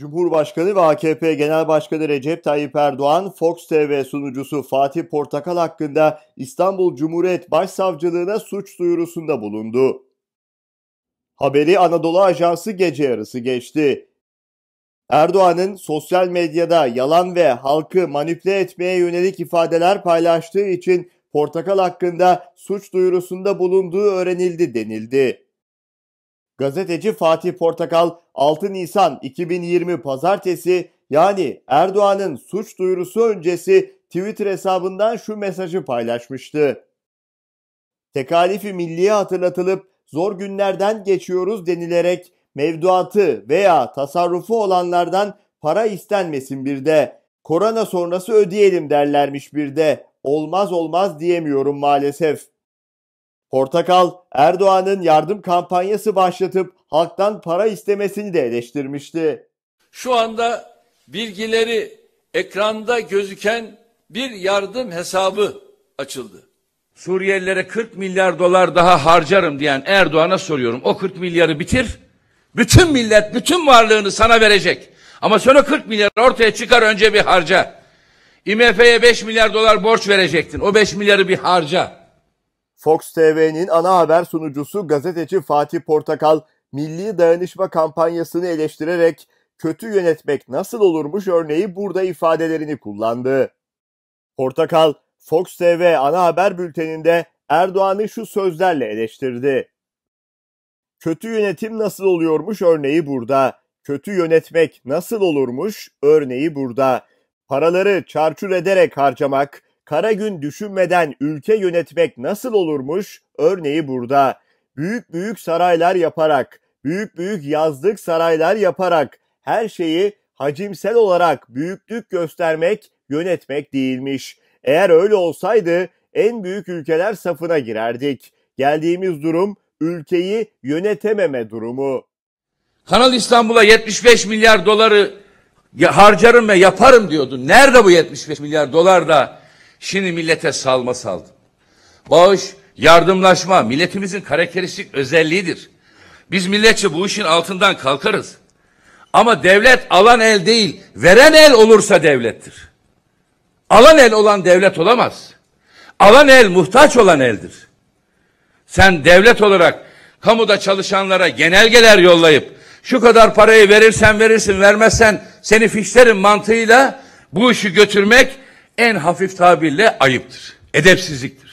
Cumhurbaşkanı ve AKP Genel Başkanı Recep Tayyip Erdoğan, Fox TV sunucusu Fatih Portakal hakkında İstanbul Cumhuriyet Başsavcılığına suç duyurusunda bulundu. Haberi Anadolu Ajansı gece yarısı geçti. Erdoğan'ın sosyal medyada yalan ve halkı manipüle etmeye yönelik ifadeler paylaştığı için Portakal hakkında suç duyurusunda bulunduğu öğrenildi denildi. Gazeteci Fatih Portakal 6 Nisan 2020 pazartesi yani Erdoğan'ın suç duyurusu öncesi Twitter hesabından şu mesajı paylaşmıştı. Tekalifi milliye hatırlatılıp zor günlerden geçiyoruz denilerek mevduatı veya tasarrufu olanlardan para istenmesin bir de. Korona sonrası ödeyelim derlermiş bir de. Olmaz olmaz diyemiyorum maalesef. Portakal, Erdoğan'ın yardım kampanyası başlatıp halktan para istemesini de eleştirmişti. Şu anda bilgileri ekranda gözüken bir yardım hesabı açıldı. Suriyelilere 40 milyar dolar daha harcarım diyen Erdoğan'a soruyorum. O 40 milyarı bitir. Bütün millet bütün varlığını sana verecek. Ama sonra 40 milyar ortaya çıkar önce bir harca. IMF'ye 5 milyar dolar borç verecektin. O 5 milyarı bir harca. Fox TV'nin ana haber sunucusu gazeteci Fatih Portakal, milli dayanışma kampanyasını eleştirerek kötü yönetmek nasıl olurmuş örneği burada ifadelerini kullandı. Portakal, Fox TV ana haber bülteninde Erdoğan'ı şu sözlerle eleştirdi. Kötü yönetim nasıl oluyormuş örneği burada. Kötü yönetmek nasıl olurmuş örneği burada. Paraları çarçur ederek harcamak, Kara gün düşünmeden ülke yönetmek nasıl olurmuş? Örneği burada. Büyük büyük saraylar yaparak, büyük büyük yazlık saraylar yaparak her şeyi hacimsel olarak büyüklük göstermek yönetmek değilmiş. Eğer öyle olsaydı en büyük ülkeler safına girerdik. Geldiğimiz durum ülkeyi yönetememe durumu. Kanal İstanbul'a 75 milyar doları harcarım ve yaparım diyordun. Nerede bu 75 milyar dolar da Şimdi millete salma saldım. Bağış, yardımlaşma milletimizin karakteristik özelliğidir. Biz milletçe bu işin altından kalkarız. Ama devlet alan el değil, veren el olursa devlettir. Alan el olan devlet olamaz. Alan el muhtaç olan eldir. Sen devlet olarak kamuda çalışanlara genelgeler yollayıp şu kadar parayı verirsen verirsin vermezsen seni fişlerin mantığıyla bu işi götürmek en hafif tabirle ayıptır. edepsizlik.